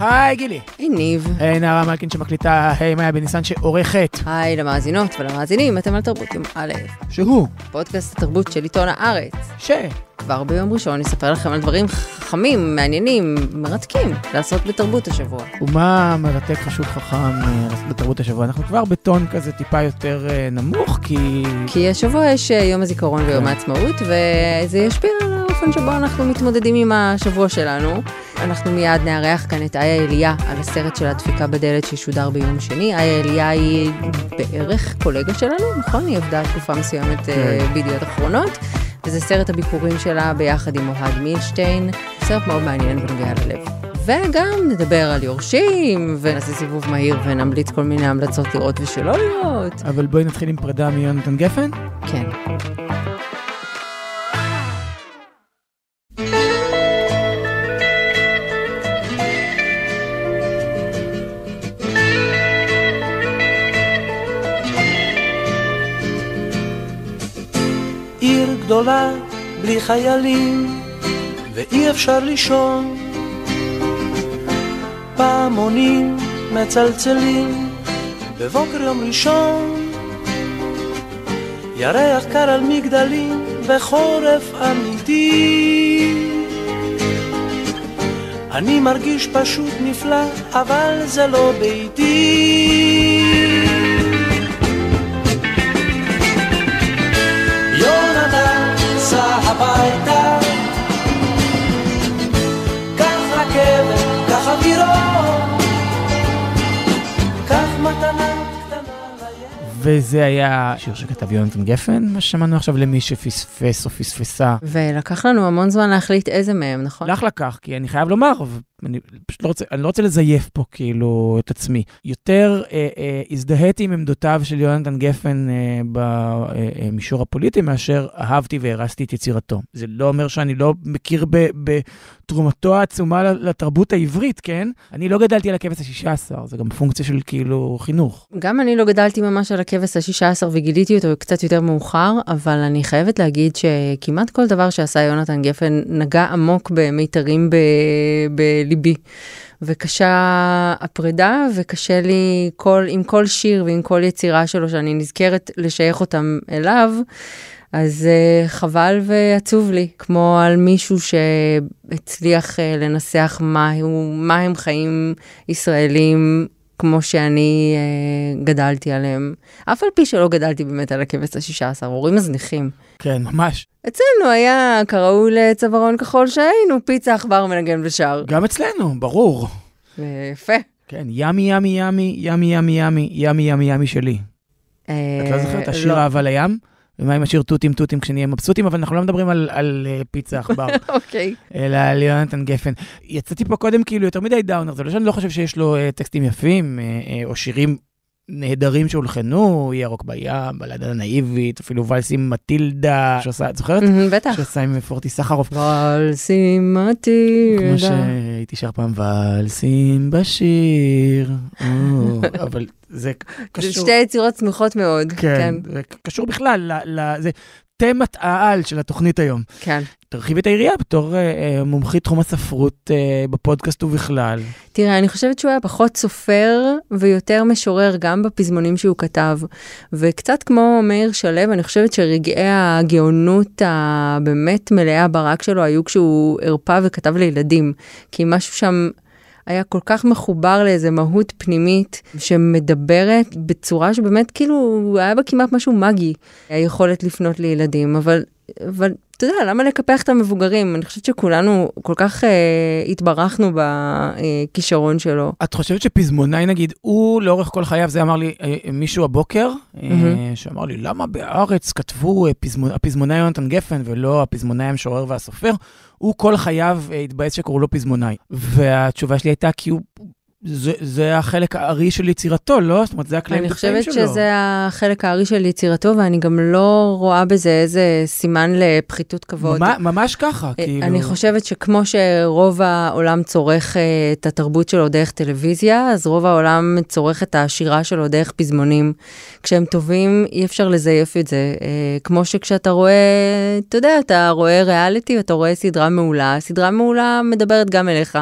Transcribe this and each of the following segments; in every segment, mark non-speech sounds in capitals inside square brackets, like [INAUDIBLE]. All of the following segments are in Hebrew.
היי גילי. היי ניב. היי נערה מלקין שמקליטה, היי מאיה בניסן שעורכת. היי למאזינות ולמאזינים, אתם על תרבות יום א'. שהוא? פודקאסט התרבות של עיתון הארץ. ש? כבר ביום ראשון נספר לכם על דברים חכמים, מעניינים, מרתקים, לעשות בתרבות השבוע. ומה מרתק, חשוב, חכם אה, לעשות בתרבות השבוע? אנחנו כבר בטון כזה טיפה יותר אה, נמוך, כי... כי השבוע יש אה, יום הזיכרון ויום כן. העצמאות, וזה ישפיע על האופן שבו אנחנו מתמודדים עם השבוע שלנו. אנחנו מיד נארח כאן את איה אליה על הסרט של הדפיקה בדלת שישודר ביום שני. איה אליה היא בערך קולגה שלנו, נכון? היא עבדה תקופה מסוימת כן. בידיעות אחרונות. וזה סרט הביקורים שלה ביחד עם אוהד מילשטיין, סרט מאוד מעניין ונוגע ללב. וגם נדבר על יורשים, ונעשה סיבוב מהיר ונמליץ כל מיני המלצות לראות ושלא לראות. אבל בואי נתחיל עם פרידה מיונתן גפן? כן. גדולה בלי חיילים, ואי אפשר לישון. פעמונים מצלצלים בבוקר יום ראשון. ירח קר על מגדלים וחורף אמיתי. אני מרגיש פשוט נפלא, אבל זה לא ביתי. הביתה. קח רכבת, קח אווירות, קח מתנה. וזה היה שיר שכתב יונתן גפן, מה ששמענו עכשיו למי שפספס או פספסה. ולקח לנו המון זמן להחליט איזה מהם, נכון? לך לקח, כי אני חייב לומר, אני פשוט לא רוצה, אני לא רוצה לזייף פה כאילו את עצמי. יותר אה, אה, הזדהיתי עם עמדותיו של יונתן גפן אה, במישור אה, אה, הפוליטי מאשר אהבתי והרסתי את יצירתו. זה לא אומר שאני לא מכיר ב, בתרומתו העצומה לתרבות העברית, כן? אני לא גדלתי על הכבש השישה עשר, זה גם פונקציה של כאילו חינוך. גם אני לא גדלתי ממש על הכבש השישה עשר וגיליתי אותו קצת יותר מאוחר, אבל אני חייבת להגיד שכמעט כל דבר שעשה יונתן גפן נגע עמוק במיתרים ב... ב... ליבי. וקשה הפרידה, וקשה לי כל, עם כל שיר ועם כל יצירה שלו שאני נזכרת לשייך אותם אליו, אז uh, חבל ועצוב לי, כמו על מישהו שהצליח uh, לנסח מה, הוא, מה הם חיים ישראלים כמו שאני אה, גדלתי עליהם. אף על פי שלא גדלתי באמת על הכבש השישה עשר, הורים מזניחים. כן, ממש. אצלנו היה, כראוי לצווארון כחול שהיינו, פיצה, עכבר, מנגן ושר. גם אצלנו, ברור. יפה. כן, ימי, ימי, ימי, ימי, ימי, ימי, ימי, ימי, ימי שלי. אה, את לא זוכרת? לא. השיר אהבה לים? ומה עם השיר תותים תותים כשנהיה מבסוטים, אבל אנחנו לא מדברים על, על uh, פיצה עכבר. [LAUGHS] אוקיי. okay. אלא על יונתן גפן. יצאתי פה קודם כאילו יותר מדי דאונר, זה לא שאני לא חושב שיש לו uh, טקסטים יפים, uh, uh, או שירים נהדרים שהולחנו, ירוק בים, בלדה נאיבית, אפילו ולסים מטילדה, שעושה, את זוכרת? בטח. שעושה עם פורטי סחרוף. ולסים מטילדה. כמו שהייתי שר פעם, ולסים בשיר. [LAUGHS] אבל זה קשור. זה שתי יצירות שמחות מאוד. כן, כן, זה קשור בכלל תמת העל של התוכנית היום. כן. תרחיבי את העירייה בתור אה, אה, מומחית תחום הספרות אה, בפודקאסט ובכלל. תראה, אני חושבת שהוא היה פחות סופר ויותר משורר גם בפזמונים שהוא כתב. וקצת כמו מאיר שלו, אני חושבת שרגעי הגאונות הבאמת מלאה ברק שלו היו כשהוא הרפא וכתב לילדים. כי משהו שם... היה כל כך מחובר לאיזה מהות פנימית שמדברת בצורה שבאמת כאילו היה בה כמעט משהו מגי, היכולת לפנות לילדים, אבל, אבל אתה יודע, למה לקפח את המבוגרים? אני חושבת שכולנו כל כך אה, התברכנו בכישרון אה, שלו. את חושבת שפזמונאי, נגיד, הוא לאורך כל חייו, זה אמר לי אה, מישהו הבוקר, mm-hmm. אה, שאמר לי, למה בארץ כתבו אה, פזמונ... הפזמונאי יונתן גפן ולא הפזמונאי המשורר והסופר? הוא כל חייו אה, התבאס שקראו לו פזמונאי. והתשובה שלי הייתה כי הוא זה, זה החלק הארי של יצירתו, לא? זאת אומרת, זה הקלעים שלו. אני חושבת שזה החלק הארי של יצירתו, ואני גם לא רואה בזה איזה סימן לפחיתות כבוד. ממש, ממש ככה, אה, כאילו. אני חושבת שכמו שרוב העולם צורך אה, את התרבות שלו דרך טלוויזיה, אז רוב העולם צורך את השירה שלו דרך פזמונים. כשהם טובים, אי אפשר לזייף את זה. אה, כמו שכשאתה רואה, אתה יודע, אתה רואה ריאליטי ואתה רואה סדרה מעולה, סדרה מעולה מדברת גם אליך,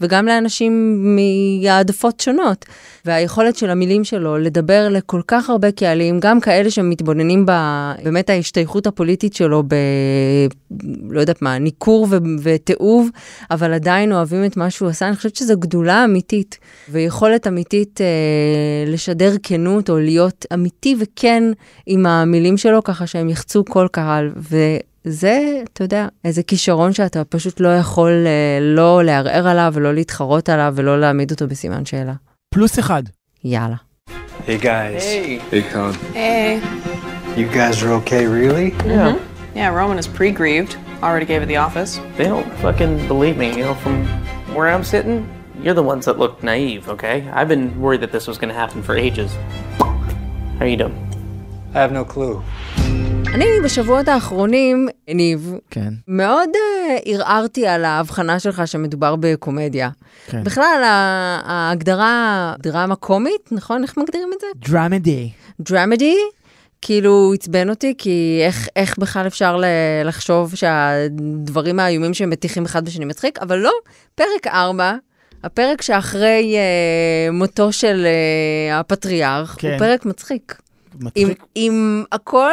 וגם לאנשים מ... העדפות שונות. והיכולת של המילים שלו לדבר לכל כך הרבה קהלים, גם כאלה שמתבוננים באמת ההשתייכות הפוליטית שלו ב... לא יודעת מה, ניכור ו... ותיעוב, אבל עדיין אוהבים את מה שהוא עשה, אני חושבת שזו גדולה אמיתית, ויכולת אמיתית אה, לשדר כנות או להיות אמיתי וכן עם המילים שלו, ככה שהם יחצו כל קהל. ו... זה, אתה יודע, איזה כישרון שאתה פשוט לא יכול אה, לא לערער עליו ולא להתחרות עליו ולא להעמיד אותו בסימן שאלה. פלוס אחד. יאללה. היי גייז. היי קאן. היי. You guys are okay, really? Yeah. Mm-hmm. Yeah, Roman is pre Already gave it the office. They don't fucking believe me. You know, from where I'm sitting, you're the ones that look naive, okay? I've been worried that this was going happen for ages. How are you doing? I have no clue. אני בשבועות האחרונים, ניב, כן. מאוד uh, ערערתי על ההבחנה שלך שמדובר בקומדיה. כן. בכלל, ההגדרה דרמה קומית, נכון? איך מגדירים את זה? דרמדי. דרמדי? כאילו עצבן אותי, כי איך, איך בכלל אפשר לחשוב שהדברים האיומים שמטיחים אחד בשני מצחיק, אבל לא, פרק 4, הפרק שאחרי אה, מותו של אה, הפטריארך, כן. הוא פרק מצחיק. מצחיק. עם, עם הכל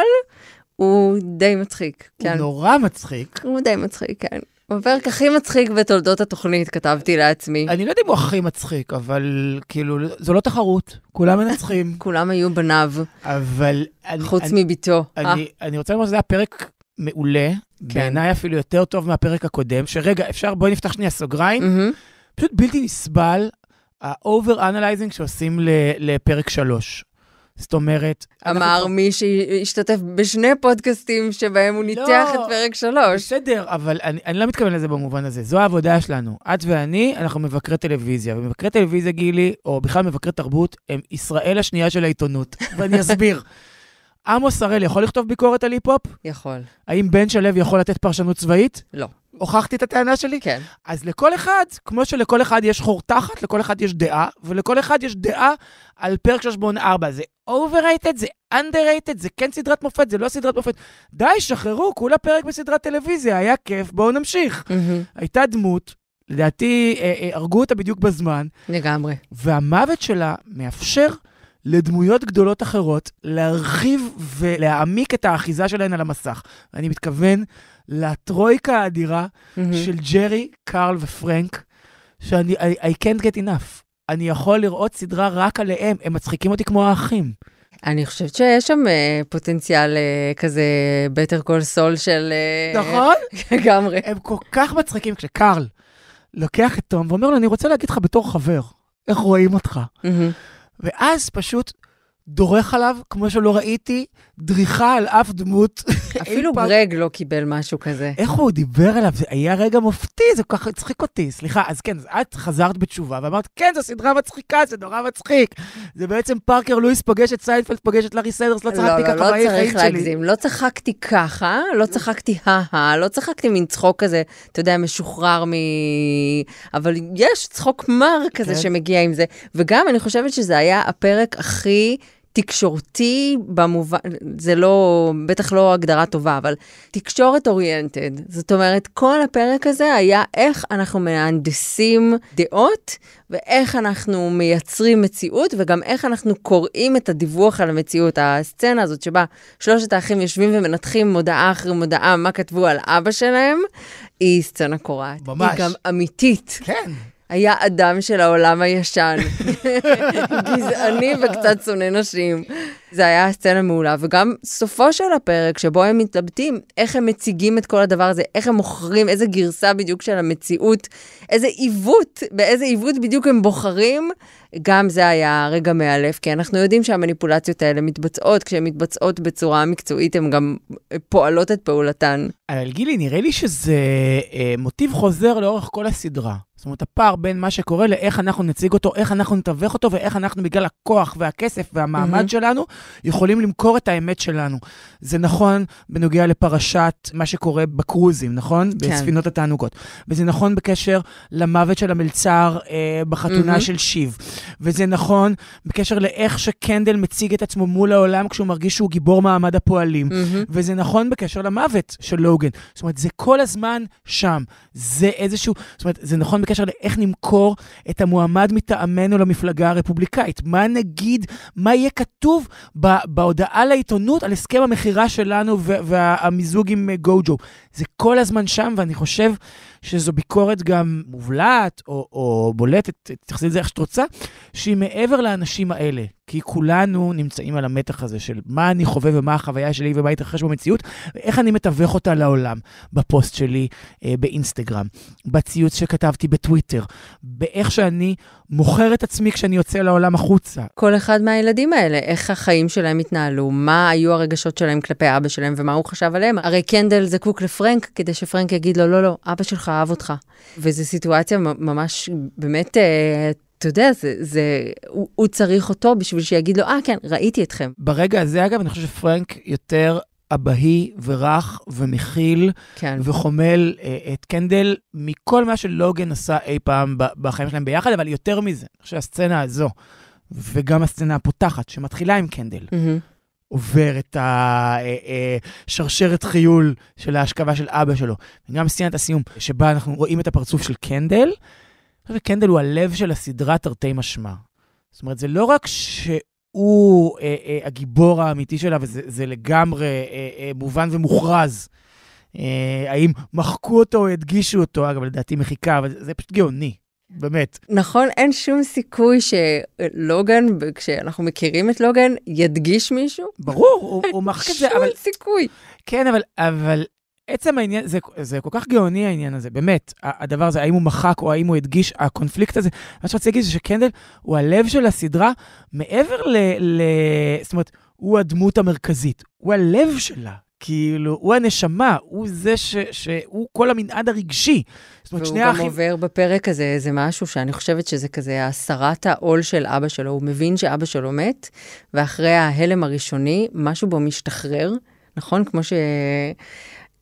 הוא די מצחיק. הוא כן. נורא מצחיק. הוא די מצחיק, כן. הוא הפרק הכי מצחיק בתולדות התוכנית, כתבתי לעצמי. אני לא יודע אם הוא הכי מצחיק, אבל כאילו, זו לא תחרות, כולם מנצחים. [LAUGHS] כולם היו בניו. אבל... אני, חוץ אני, מבתו. אה. אני, 아. אני רוצה לומר שזה היה פרק מעולה, כן. בעיניי אפילו יותר טוב מהפרק הקודם, שרגע, אפשר, בואי נפתח שנייה סוגריים. Mm-hmm. פשוט בלתי נסבל, ה over שעושים לפרק שלוש. זאת אומרת... אמר אנחנו... מי שהשתתף בשני פודקאסטים שבהם הוא לא, ניתח את פרק שלוש. בסדר, אבל אני, אני לא מתכוון לזה במובן הזה. זו העבודה שלנו. את ואני, אנחנו מבקרי טלוויזיה. ומבקרי טלוויזיה, גילי, או בכלל מבקרי תרבות, הם ישראל השנייה של העיתונות. [LAUGHS] ואני אסביר. עמוס הראל יכול לכתוב ביקורת על היפ-הופ? יכול. האם בן שלו יכול לתת פרשנות צבאית? לא. הוכחתי את הטענה שלי? כן. אז לכל אחד, כמו שלכל אחד יש חור תחת, לכל אחד יש דעה, ולכל אחד יש דעה על פרק 384. זה overrated, זה underrated, זה כן סדרת מופת, זה לא סדרת מופת. די, שחררו, כולה פרק בסדרת טלוויזיה, היה כיף, בואו נמשיך. Mm-hmm. הייתה דמות, לדעתי, אה, אה, הרגו אותה בדיוק בזמן. לגמרי. והמוות שלה מאפשר... לדמויות גדולות אחרות להרחיב ולהעמיק את האחיזה שלהן על המסך. אני מתכוון לטרויקה האדירה mm-hmm. של ג'רי, קארל ופרנק, שאני, I, I can't get enough. אני יכול לראות סדרה רק עליהם, הם מצחיקים אותי כמו האחים. אני חושבת שיש שם אה, פוטנציאל אה, כזה בטר קול סול של... אה, נכון? [LAUGHS] לגמרי. הם כל כך מצחיקים כשקארל לוקח את תום ואומר לו, אני רוצה להגיד לך בתור חבר, איך רואים אותך. Mm-hmm. ואז פשוט דורך עליו, כמו שלא ראיתי, דריכה על אף דמות. אפילו [LAUGHS] גרג לא קיבל משהו כזה. איך הוא דיבר עליו? זה היה רגע מופתי, זה כל כך הצחיק אותי. סליחה, אז כן, את חזרת בתשובה ואמרת, כן, זו סדרה מצחיקה, זה נורא מצחיק. זה בעצם פארקר לואיס פוגש את סיינפלד, פוגש את לארי סנדרס, לא, לא צחקתי לא, ככה בחיי לא חיים שלי. לא, לא צריך להגזים. לא צחקתי ככה, לא צחקתי הא לא צחקתי מין צחוק כזה, אתה יודע, משוחרר מ... אבל יש צחוק מר כזה כן. שמגיע עם זה. וגם, אני חושבת שזה היה הפרק הכי... תקשורתי במובן, זה לא, בטח לא הגדרה טובה, אבל תקשורת אוריינטד. זאת אומרת, כל הפרק הזה היה איך אנחנו מהנדסים דעות, ואיך אנחנו מייצרים מציאות, וגם איך אנחנו קוראים את הדיווח על המציאות. הסצנה הזאת שבה שלושת האחים יושבים ומנתחים מודעה אחרי מודעה, מה כתבו על אבא שלהם, היא סצנה קורעת. ממש. היא גם אמיתית. כן. היה אדם של העולם הישן. גזעני וקצת שונא נשים. זה היה סצנה מעולה, וגם סופו של הפרק, שבו הם מתלבטים, איך הם מציגים את כל הדבר הזה, איך הם מוכרים, איזה גרסה בדיוק של המציאות, איזה עיוות, באיזה עיוות בדיוק הם בוחרים, גם זה היה רגע מאלף, כי אנחנו יודעים שהמניפולציות האלה מתבצעות, כשהן מתבצעות בצורה מקצועית, הן גם פועלות את פעולתן. אבל גילי, נראה לי שזה אה, מוטיב חוזר לאורך כל הסדרה. זאת אומרת, הפער בין מה שקורה לאיך אנחנו נציג אותו, איך אנחנו נתווך אותו, ואיך אנחנו בגלל הכוח והכסף והמעמד mm-hmm. שלנו, יכולים למכור את האמת שלנו. זה נכון בנוגע לפרשת מה שקורה בקרוזים, נכון? כן. בספינות התענוגות. וזה נכון בקשר למוות של המלצר אה, בחתונה mm-hmm. של שיב. וזה נכון בקשר לאיך שקנדל מציג את עצמו מול העולם כשהוא מרגיש שהוא גיבור מעמד הפועלים. Mm-hmm. וזה נכון בקשר למוות של לוגן. זאת אומרת, זה כל הזמן שם. זה איזשהו... זאת אומרת, זה נכון... בקשר לאיך נמכור את המועמד מטעמנו למפלגה הרפובליקאית. מה נגיד, מה יהיה כתוב ב, בהודעה לעיתונות על הסכם המכירה שלנו והמיזוג עם אה, גוג'ו. זה כל הזמן שם, ואני חושב שזו ביקורת גם מובלעת או, או בולטת, תתייחסי לזה איך שאת רוצה, שהיא מעבר לאנשים האלה. כי כולנו נמצאים על המתח הזה של מה אני חווה ומה החוויה שלי ומה התרחש במציאות, ואיך אני מתווך אותה לעולם בפוסט שלי אה, באינסטגרם, בציוץ שכתבתי בטוויטר, באיך שאני מוכר את עצמי כשאני יוצא לעולם החוצה. כל אחד מהילדים האלה, איך החיים שלהם התנהלו, מה היו הרגשות שלהם כלפי אבא שלהם ומה הוא חשב עליהם. הרי קנדל זקוק לפרנק כדי שפרנק יגיד לו, לא, לא, אבא שלך אהב אותך. וזו סיטואציה ממש, באמת, אה, אתה יודע, זה, זה, הוא, הוא צריך אותו בשביל שיגיד לו, אה, כן, ראיתי אתכם. ברגע הזה, אגב, אני חושב שפרנק יותר אבהי ורך ומכיל כן. וחומל אה, את קנדל מכל מה שלוגן עשה אי פעם בחיים שלהם ביחד, אבל יותר מזה, אני חושב שהסצנה הזו, וגם הסצנה הפותחת שמתחילה עם קנדל, mm-hmm. עובר את השרשרת אה, אה, חיול של ההשכבה של אבא שלו. וגם סצנת הסיום, שבה אנחנו רואים את הפרצוף של קנדל, וקנדל הוא הלב של הסדרה תרתי משמע. זאת אומרת, זה לא רק ש... הוא אה, אה, הגיבור האמיתי שלה, וזה לגמרי אה, אה, מובן ומוכרז. אה, האם מחקו אותו או הדגישו אותו? אגב, לדעתי מחיקה, אבל זה פשוט גאוני. באמת. נכון, אין שום סיכוי שלוגן, כשאנחנו מכירים את לוגן, ידגיש מישהו? ברור, הוא, הוא [LAUGHS] מחק את זה, אבל... אין שום סיכוי. כן, אבל, אבל עצם העניין, זה, זה כל כך גאוני העניין הזה, באמת, הדבר הזה, האם הוא מחק או האם הוא הדגיש, הקונפליקט הזה. מה שרציתי להגיד זה שקנדל הוא הלב של הסדרה, מעבר ל, ל... זאת אומרת, הוא הדמות המרכזית, הוא הלב שלה. כאילו, הוא הנשמה, הוא זה ש, שהוא כל המנעד הרגשי. זאת אומרת, שני האחים... והוא גם עובר בפרק הזה איזה משהו שאני חושבת שזה כזה הסרת העול של אבא שלו. הוא מבין שאבא שלו מת, ואחרי ההלם הראשוני, משהו בו משתחרר, נכון? כמו ש...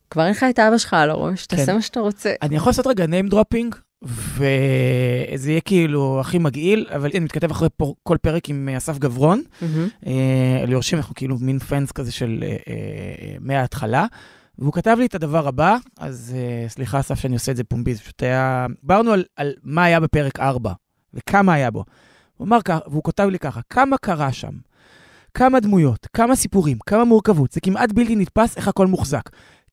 כבר אין לך את אבא שלך על הראש, כן. תעשה מה שאתה רוצה. אני יכול לעשות רגע name dropping, וזה יהיה כאילו הכי מגעיל, אבל אני מתכתב אחרי פור, כל פרק עם אה, אסף גברון, mm-hmm. אה, ליורשים, אנחנו כאילו מין פאנס כזה של אה, אה, אה, מההתחלה. והוא כתב לי את הדבר הבא, אז uh, סליחה, אסף, שאני עושה את זה פומבי, זה פשוט היה... דיברנו על, על מה היה בפרק 4, וכמה היה בו. הוא אמר ככה, והוא כותב לי ככה, כמה קרה שם? כמה דמויות, כמה סיפורים, כמה מורכבות, זה כמעט בלתי נתפס איך הכל מוחזק.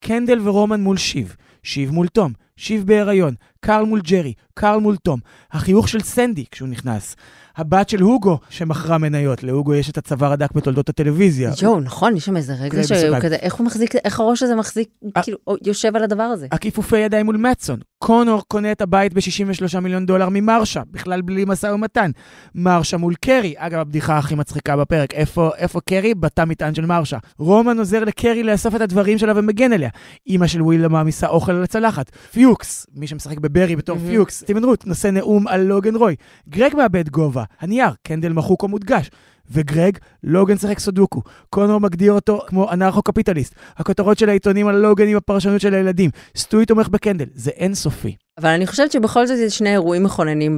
קנדל ורומן מול שיב, שיב מול תום, שיב בהיריון, קרל מול ג'רי, קרל מול תום, החיוך של סנדי כשהוא נכנס, הבת של הוגו שמכרה מניות. להוגו יש את הצוואר הדק בתולדות הטלוויזיה. יואו, נכון, יש שם איזה רגע שהוא כזה, איך הוא מחזיק, איך הראש הזה מחזיק, כאילו, יושב על הדבר הזה. הכיפופי ידיים מול מצון. קונור קונה את הבית ב-63 מיליון דולר ממרשה, בכלל בלי משא ומתן. מרשה מול קרי, אגב, הבדיחה הכי מצחיקה בפרק. איפה, איפה קרי? בתא מטען של מרשה. רומן עוזר לקרי לאסוף את הדברים שלה ומגן עליה. אימא של ווילה מעמיסה אוכל על הצלחת. פיוקס, מי שמשחק בברי בתור mm-hmm. פיוקס, טימן רות, נושא נאום על לוגן רוי. גרג מאבד גובה, הנייר, קנדל מחוק או מודגש. וגרג, לוגן שיחק סודוקו. קונור מגדיר אותו כמו אנרכו-קפיטליסט. הכותרות של העיתונים על לוגן עם הפרשנות של הילדים. סטוי תומך בקנדל, זה אינסופי. אבל אני חושבת שבכל זאת יש שני אירועים מכוננים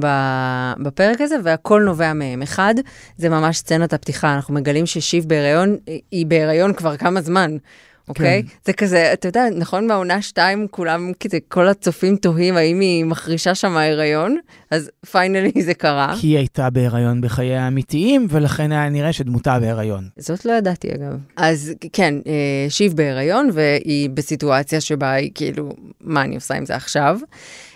בפרק הזה, והכל נובע מהם. אחד, זה ממש סצנת הפתיחה, אנחנו מגלים ששיב בהיריון, היא בהיריון כבר כמה זמן. אוקיי? כן. זה כזה, אתה יודע, נכון מהעונה 2 כולם, כזה, כל הצופים תוהים האם היא מחרישה שם ההיריון, אז פיינלי זה קרה. כי היא הייתה בהיריון בחיי האמיתיים, ולכן היה נראה שדמותה בהיריון. זאת לא ידעתי אגב. אז כן, אה, שיב בהיריון, והיא בסיטואציה שבה היא כאילו, מה אני עושה עם זה עכשיו?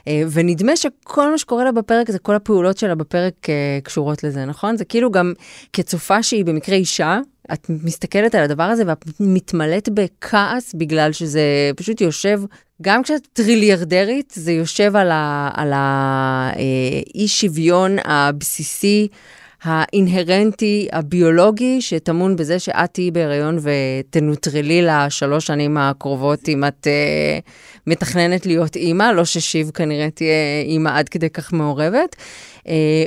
אה, ונדמה שכל מה שקורה לה בפרק זה כל הפעולות שלה בפרק אה, קשורות לזה, נכון? זה כאילו גם כצופה שהיא במקרה אישה, את מסתכלת על הדבר הזה ואת מתמלאת בכעס בגלל שזה פשוט יושב, גם כשאת טריליארדרית, זה יושב על האי-שוויון אה, הבסיסי, האינהרנטי, הביולוגי, שטמון בזה שאת תהיי בהיריון ותנוטרלי לשלוש שנים הקרובות אם את uh, מתכננת להיות אימא, לא ששיב כנראה תהיה אימא עד כדי כך מעורבת. Uh,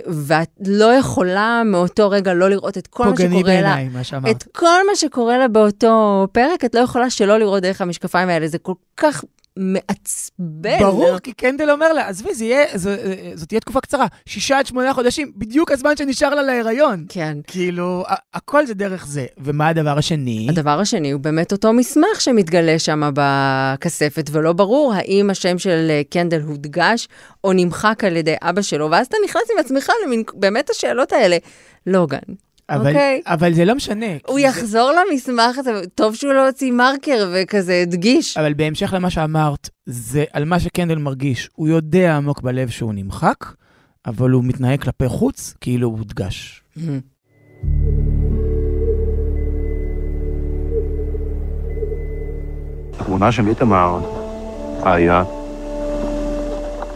ואת לא יכולה מאותו רגע לא לראות את כל מה שקורה לה. פוגעני בעיניי, מה שאמרת. את כל מה שקורה לה באותו פרק, את לא יכולה שלא לראות דרך המשקפיים האלה. זה כל כך מעצבן. ברור, כי קנדל אומר לה, עזבי, זה יהיה, זו, אה, אה, זו תהיה תקופה קצרה, שישה עד שמונה חודשים, בדיוק הזמן שנשאר לה להיריון. כן. כאילו, הכל זה דרך זה. ומה הדבר השני? הדבר השני הוא באמת אותו מסמך שמתגלה שם בכספת, ולא ברור האם השם של אה, קנדל הודגש או נמחק על ידי אבא שלו, ואז אתה נכנס עם עצמך למין, באמת השאלות האלה. לוגן, לא, אבל, okay. אוקיי. אבל זה לא משנה. הוא זה... יחזור למסמך הזה, טוב שהוא לא הוציא מרקר וכזה הדגיש. אבל בהמשך למה שאמרת, זה על מה שקנדל מרגיש. הוא יודע עמוק בלב שהוא נמחק, אבל הוא מתנהג כלפי חוץ כאילו הוא הודגש. התמונה של איתמר, היה,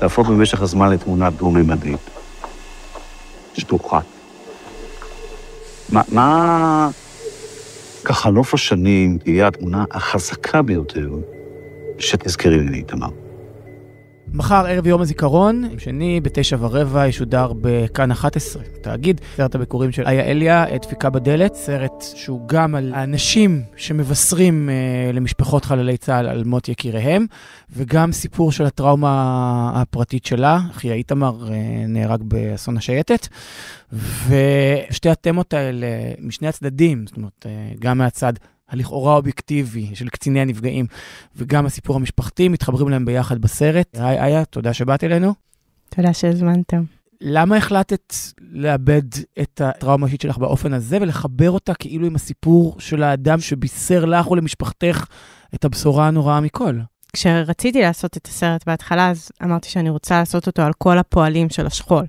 תהפוך במשך הזמן לתמונה דו-ממדית, שטוחה. מה, מה כחלוף השנים תהיה התמונה החזקה ביותר שתזכרי לי, תמר? מחר ערב יום הזיכרון, יום שני בתשע ורבע, ישודר בכאן 11, תאגיד, סרט הביקורים של איה אליה, דפיקה בדלת, סרט שהוא גם על האנשים שמבשרים אה, למשפחות חללי צה"ל על מות יקיריהם, וגם סיפור של הטראומה הפרטית שלה, אחי איתמר אה, נהרג באסון השייטת, ושתי התמות האלה משני הצדדים, זאת אומרת, אה, גם מהצד הלכאורה אובייקטיבי של קציני הנפגעים, וגם הסיפור המשפחתי, מתחברים להם ביחד בסרט. היי איה, תודה שבאת אלינו. תודה שהזמנתם. למה החלטת לאבד את הטראומה האישית שלך באופן הזה ולחבר אותה כאילו עם הסיפור של האדם שבישר לך ולמשפחתך את הבשורה הנוראה מכל? כשרציתי לעשות את הסרט בהתחלה, אז אמרתי שאני רוצה לעשות אותו על כל הפועלים של השכול.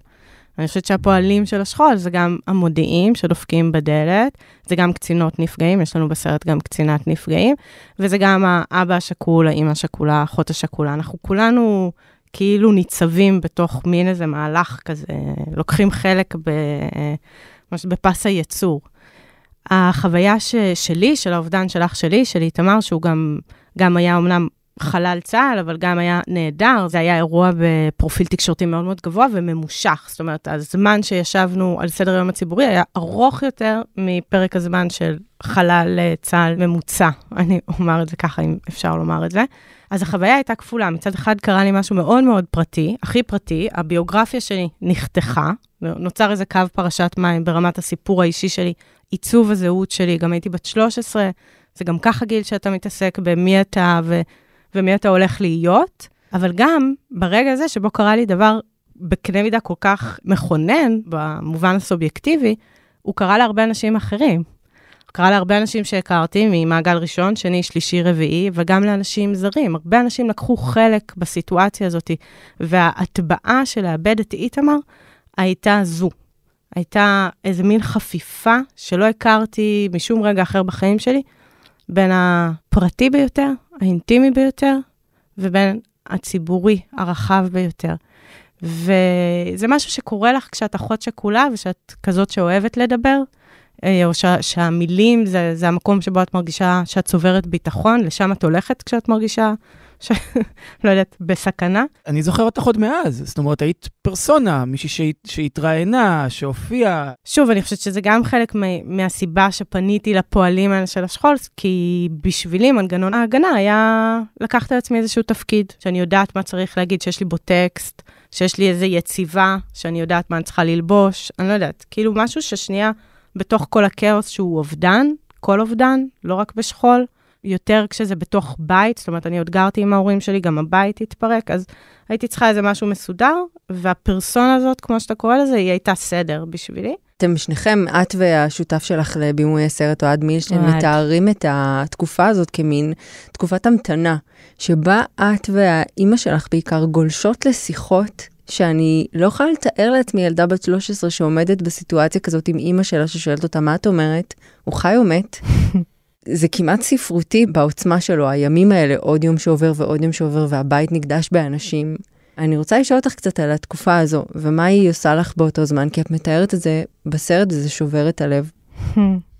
אני חושבת שהפועלים של השכול זה גם המודיעים שדופקים בדלת, זה גם קצינות נפגעים, יש לנו בסרט גם קצינת נפגעים, וזה גם האבא השכול, האימא השכולה, האחות השכולה. אנחנו כולנו כאילו ניצבים בתוך מין איזה מהלך כזה, לוקחים חלק ב, בפס הייצור. החוויה ש, שלי, של האובדן של אח שלי, של איתמר, שהוא גם, גם היה אמנם חלל צה"ל, אבל גם היה נהדר. זה היה אירוע בפרופיל תקשורתי מאוד מאוד גבוה וממושך. זאת אומרת, הזמן שישבנו על סדר היום הציבורי היה ארוך יותר מפרק הזמן של חלל אה, צה"ל ממוצע. [LAUGHS] אני אומר את זה ככה, אם אפשר לומר את זה. אז החוויה הייתה כפולה. מצד אחד קרה לי משהו מאוד מאוד פרטי, הכי פרטי, הביוגרפיה שלי נחתכה, נוצר איזה קו פרשת מים ברמת הסיפור האישי שלי, עיצוב הזהות שלי, גם הייתי בת 13, זה גם ככה גיל שאתה מתעסק במי אתה ו... ומי אתה הולך להיות, אבל גם ברגע הזה שבו קרה לי דבר בקנה מידה כל כך מכונן, במובן הסובייקטיבי, הוא קרה להרבה אנשים אחרים. קרה להרבה אנשים שהכרתי ממעגל ראשון, שני, שלישי, רביעי, וגם לאנשים זרים. הרבה אנשים לקחו חלק בסיטואציה הזאת, וההטבעה של לאבד את איתמר הייתה זו. הייתה איזה מין חפיפה שלא הכרתי משום רגע אחר בחיים שלי, בין הפרטי ביותר האינטימי ביותר ובין הציבורי הרחב ביותר. וזה משהו שקורה לך כשאת אחות שכולה ושאת כזאת שאוהבת לדבר, אה, או ש, שהמילים זה, זה המקום שבו את מרגישה שאת צוברת ביטחון, לשם את הולכת כשאת מרגישה שלא [LAUGHS] יודעת, בסכנה. אני זוכר אותך עוד מאז, זאת אומרת, היית פרסונה, מישהי שהתראיינה, שהופיעה. שוב, אני חושבת שזה גם חלק מ- מהסיבה שפניתי לפועלים האלה של השכול, כי בשבילי מנגנון ההגנה היה לקחת על עצמי איזשהו תפקיד, שאני יודעת מה צריך להגיד, שיש לי בו טקסט, שיש לי איזו יציבה, שאני יודעת מה אני צריכה ללבוש, אני לא יודעת, כאילו משהו ששנייה, בתוך כל הכאוס שהוא אובדן, כל אובדן, לא רק בשכול. יותר כשזה בתוך בית, זאת אומרת, אני עוד גרתי עם ההורים שלי, גם הבית התפרק, אז הייתי צריכה איזה משהו מסודר, והפרסונה הזאת, כמו שאתה קורא לזה, היא הייתה סדר בשבילי. אתם שניכם, את והשותף שלך לבימוי הסרט אוהד מילשטיין, מתארים את התקופה הזאת כמין תקופת המתנה, שבה את והאימא שלך בעיקר גולשות לשיחות שאני לא יכולה לתאר לעצמי ילדה בת 13 שעומדת בסיטואציה כזאת עם אימא שלה ששואלת אותה, מה את אומרת? הוא חי או מת? [LAUGHS] זה כמעט ספרותי בעוצמה שלו, הימים האלה, עוד יום שעובר ועוד יום שעובר, והבית נקדש באנשים. אני רוצה לשאול אותך קצת על התקופה הזו, ומה היא עושה לך באותו זמן, כי את מתארת את זה בסרט וזה שובר את הלב. [LAUGHS]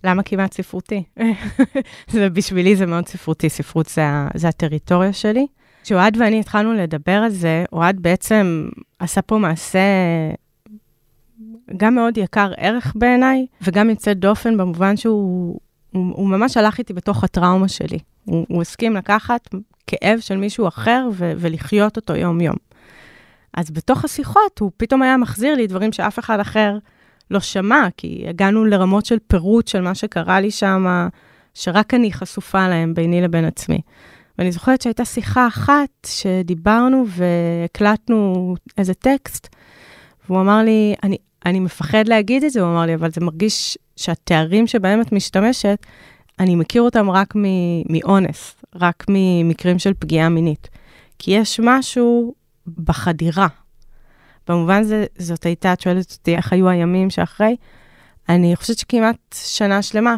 למה כמעט ספרותי? [LAUGHS] זה בשבילי זה מאוד ספרותי, ספרות זה, זה הטריטוריה שלי. כשאוהד ואני התחלנו לדבר על זה, אוהד בעצם עשה פה מעשה גם מאוד יקר ערך בעיניי, וגם יוצא דופן במובן שהוא הוא, הוא ממש הלך איתי בתוך הטראומה שלי. הוא, הוא הסכים לקחת כאב של מישהו אחר ו, ולחיות אותו יום-יום. אז בתוך השיחות הוא פתאום היה מחזיר לי דברים שאף אחד אחר לא שמע, כי הגענו לרמות של פירוט של מה שקרה לי שם, שרק אני חשופה להם ביני לבין עצמי. ואני זוכרת שהייתה שיחה אחת שדיברנו והקלטנו איזה טקסט, והוא אמר לי, אני, אני מפחד להגיד את זה, הוא אמר לי, אבל זה מרגיש שהתארים שבהם את משתמשת, אני מכיר אותם רק מאונס, רק ממקרים של פגיעה מינית. כי יש משהו בחדירה. במובן זה, זאת הייתה, את שואלת אותי איך היו הימים שאחרי, אני חושבת שכמעט שנה שלמה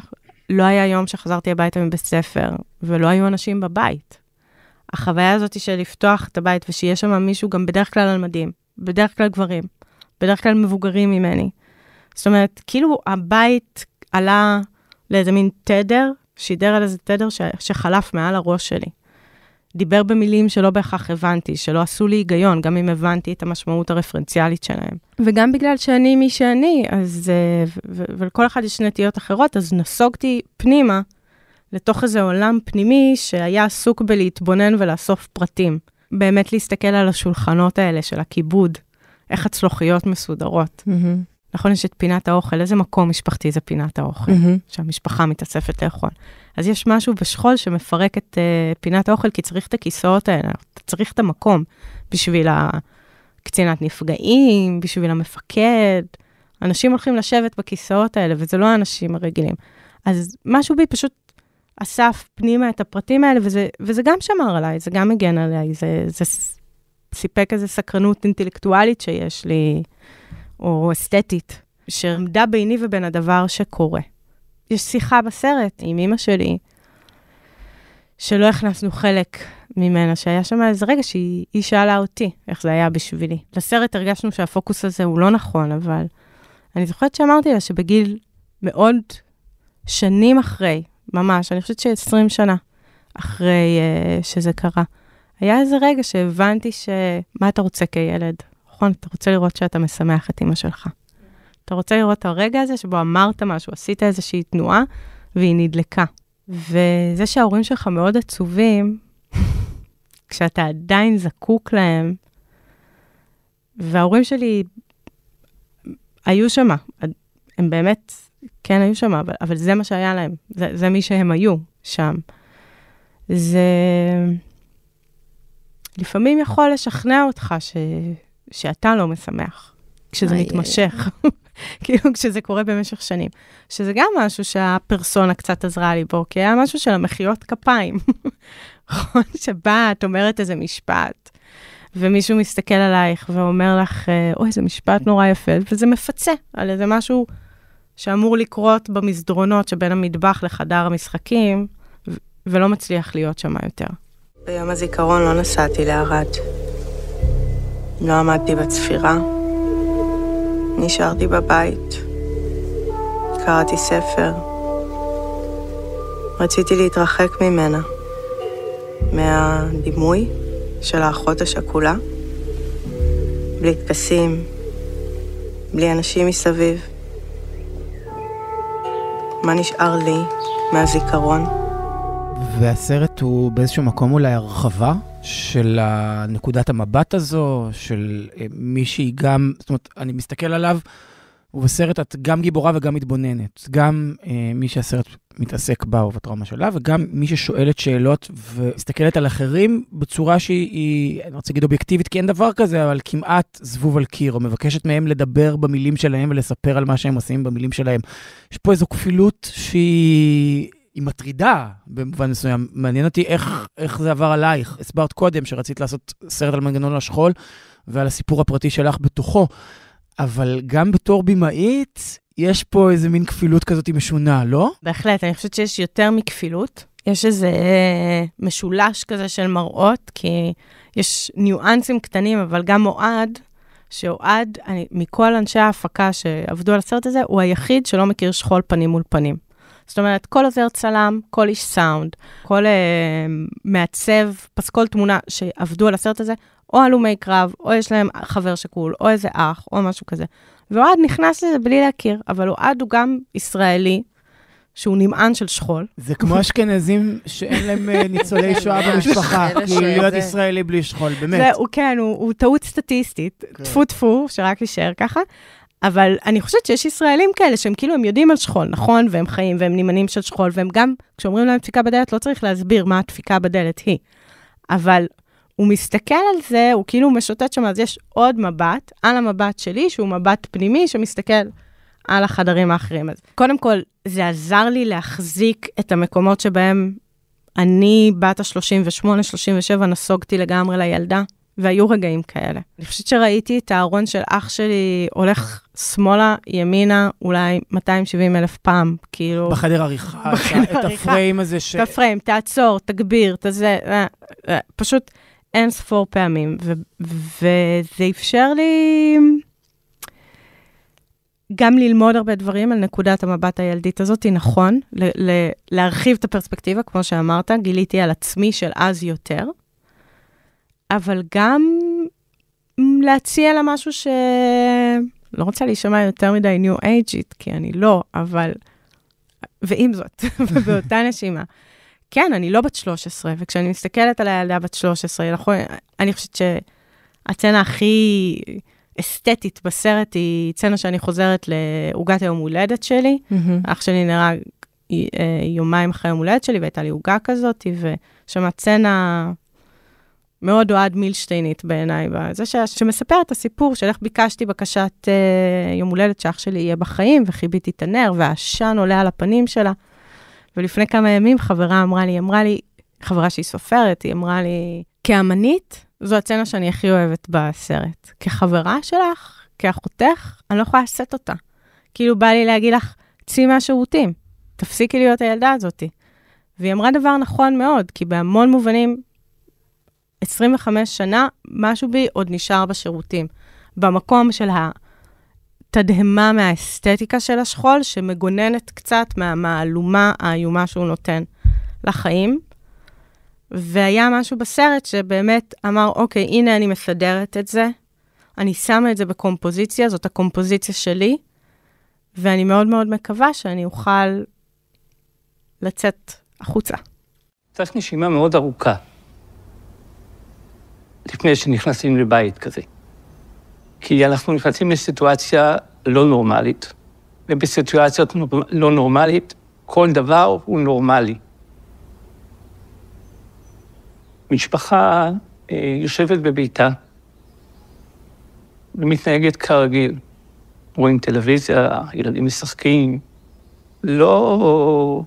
לא היה יום שחזרתי הביתה מבית ספר, ולא היו אנשים בבית. החוויה הזאת של לפתוח את הבית ושיש שם מישהו גם בדרך כלל על מדים, בדרך כלל גברים, בדרך כלל מבוגרים ממני, זאת אומרת, כאילו הבית עלה לאיזה מין תדר, שידר על איזה תדר ש... שחלף מעל הראש שלי. דיבר במילים שלא בהכרח הבנתי, שלא עשו לי היגיון, גם אם הבנתי את המשמעות הרפרנציאלית שלהם. וגם בגלל שאני מי שאני, אז... אה, ולכל אחד יש נטיות אחרות, אז נסוגתי פנימה לתוך איזה עולם פנימי שהיה עסוק בלהתבונן ולאסוף פרטים. באמת להסתכל על השולחנות האלה של הכיבוד, איך הצלוחיות מסודרות. Mm-hmm. נכון, יש את פינת האוכל, איזה מקום משפחתי זה פינת האוכל, mm-hmm. שהמשפחה מתאספת לאכול. אז יש משהו בשכול שמפרק את uh, פינת האוכל, כי צריך את הכיסאות האלה, אתה צריך את המקום בשביל הקצינת נפגעים, בשביל המפקד. אנשים הולכים לשבת בכיסאות האלה, וזה לא האנשים הרגילים. אז משהו בי פשוט אסף פנימה את הפרטים האלה, וזה, וזה גם שמר עליי, זה גם הגן עליי, זה, זה סיפק איזו סקרנות אינטלקטואלית שיש לי. או אסתטית, שעמדה ביני ובין הדבר שקורה. יש שיחה בסרט עם אימא שלי, שלא הכנסנו חלק ממנה, שהיה שם איזה רגע שהיא שאלה אותי איך זה היה בשבילי. לסרט הרגשנו שהפוקוס הזה הוא לא נכון, אבל אני זוכרת שאמרתי לה שבגיל מאוד שנים אחרי, ממש, אני חושבת ש-20 שנה אחרי uh, שזה קרה, היה איזה רגע שהבנתי שמה אתה רוצה כילד? נכון? אתה רוצה לראות שאתה משמח את אימא שלך. אתה רוצה לראות את הרגע הזה שבו אמרת משהו, עשית איזושהי תנועה, והיא נדלקה. וזה שההורים שלך מאוד עצובים, [LAUGHS] כשאתה עדיין זקוק להם, וההורים שלי היו שם, הם באמת כן היו שם, אבל, אבל זה מה שהיה להם, זה, זה מי שהם היו שם. זה לפעמים יכול לשכנע אותך ש... שאתה לא משמח, כשזה איי, מתמשך, איי. [LAUGHS] כאילו כשזה קורה במשך שנים. שזה גם משהו שהפרסונה קצת עזרה לי בו, כי היה משהו של המחיאות כפיים. [LAUGHS] נכון, שבה את אומרת איזה משפט, ומישהו מסתכל עלייך ואומר לך, אה, אוי, איזה משפט נורא יפה, וזה מפצה על איזה משהו שאמור לקרות במסדרונות שבין המטבח לחדר המשחקים, ולא מצליח להיות שם יותר. ביום הזיכרון לא נסעתי לערד. לא עמדתי בצפירה, נשארתי בבית, קראתי ספר. רציתי להתרחק ממנה, מהדימוי של האחות השכולה, בלי טקסים, בלי אנשים מסביב. מה נשאר לי מהזיכרון? והסרט הוא באיזשהו מקום אולי הרחבה של נקודת המבט הזו, של אה, מי שהיא גם, זאת אומרת, אני מסתכל עליו, ובסרט את גם גיבורה וגם מתבוננת. גם אה, מי שהסרט מתעסק בה ובטראומה שלה, וגם מי ששואלת שאלות ומסתכלת על אחרים בצורה שהיא, אני רוצה להגיד אובייקטיבית, כי אין דבר כזה, אבל כמעט זבוב על קיר, או מבקשת מהם לדבר במילים שלהם ולספר על מה שהם עושים במילים שלהם. יש פה איזו כפילות שהיא... היא מטרידה במובן מסוים. מעניין אותי איך, איך זה עבר עלייך. הסברת קודם שרצית לעשות סרט על מנגנון השכול ועל הסיפור הפרטי שלך בתוכו, אבל גם בתור במאית, יש פה איזה מין כפילות כזאת משונה, לא? בהחלט, אני חושבת שיש יותר מכפילות. יש איזה אה, משולש כזה של מראות, כי יש ניואנסים קטנים, אבל גם אוהד, שאוהד, אני, מכל אנשי ההפקה שעבדו על הסרט הזה, הוא היחיד שלא מכיר שכול פנים מול פנים. זאת אומרת, כל עוזר צלם, כל איש סאונד, כל אה, מעצב, פסקול תמונה שעבדו על הסרט הזה, או הלומי קרב, או יש להם חבר שכול, או איזה אח, או משהו כזה. ואוהד נכנס לזה בלי להכיר, אבל אוהד הוא גם ישראלי, שהוא נמען של שכול. זה כמו אשכנזים שאין להם אה, ניצולי [LAUGHS] שואה כן, במשפחה, כאילו להיות ישראלי בלי שכול, באמת. זהו, כן, הוא טעות סטטיסטית, כן. טפו טפו, שרק יישאר ככה, אבל אני חושבת שיש ישראלים כאלה שהם כאילו, הם יודעים על שכול, נכון? והם חיים והם נמענים של שכול, והם גם, כשאומרים להם דפיקה בדלת, לא צריך להסביר מה הדפיקה בדלת היא. אבל הוא מסתכל על זה, הוא כאילו משוטט שם, אז יש עוד מבט על המבט שלי, שהוא מבט פנימי שמסתכל על החדרים האחרים. אז קודם כל, זה עזר לי להחזיק את המקומות שבהם אני, בת ה-38-37, נסוגתי לגמרי לילדה. והיו רגעים כאלה. אני חושבת שראיתי את הארון של אח שלי הולך שמאלה, ימינה, אולי 270 אלף פעם, כאילו... בחדר עריכה, [LAUGHS] בחדר את עריכה. הפריים הזה ש... את הפריים, תעצור, תגביר, תזה, אה, אה, פשוט אין ספור פעמים, וזה אפשר לי... גם ללמוד הרבה דברים על נקודת המבט הילדית הזאת, נכון, ל- ל- להרחיב את הפרספקטיבה, כמו שאמרת, גיליתי על עצמי של אז יותר, אבל גם להציע לה משהו ש... לא רוצה להישמע יותר מדי ניו אייג'ית, כי אני לא, אבל... ועם זאת, [LAUGHS] באותה נשימה. כן, אני לא בת 13, וכשאני מסתכלת על הילדה בת 13, אנחנו, לא אני חושבת שהצנה הכי אסתטית בסרט היא צנה שאני חוזרת לעוגת היום הולדת שלי. Mm-hmm. אח שלי נהרג אה, יומיים אחרי יום הולדת שלי, והייתה לי עוגה כזאת, ושם הצנה מאוד אוהד מילשטיינית בעיניי, זה ש... שמספר את הסיפור של איך ביקשתי בקשת אה, יום הולדת שאח שלי יהיה בחיים, וחיביתי את הנר, והעשן עולה על הפנים שלה. ולפני כמה ימים חברה אמרה לי, אמרה לי, חברה שהיא סופרת, היא אמרה לי, כאמנית, זו הצצנה שאני הכי אוהבת בסרט. כחברה שלך, כאחותך, אני לא יכולה לשאת אותה. כאילו, בא לי להגיד לך, צאי מהשירותים, תפסיקי להיות הילדה הזאתי. והיא אמרה דבר נכון מאוד, כי בהמון מובנים 25 שנה, משהו בי עוד נשאר בשירותים. במקום של התדהמה מהאסתטיקה של השכול, שמגוננת קצת מהמהלומה האיומה שהוא נותן לחיים. והיה משהו בסרט שבאמת אמר, אוקיי, הנה אני מסדרת את זה, אני שמה את זה בקומפוזיציה, זאת הקומפוזיציה שלי, ואני מאוד מאוד מקווה שאני אוכל לצאת החוצה. צריך נשימה מאוד ארוכה. לפני שנכנסים לבית כזה. כי אנחנו נכנסים לסיטואציה לא נורמלית, ובסיטואציות לא נורמלית, כל דבר הוא נורמלי. משפחה אה, יושבת בביתה ומתנהגת כרגיל. רואים טלוויזיה, ילדים משחקים, לא,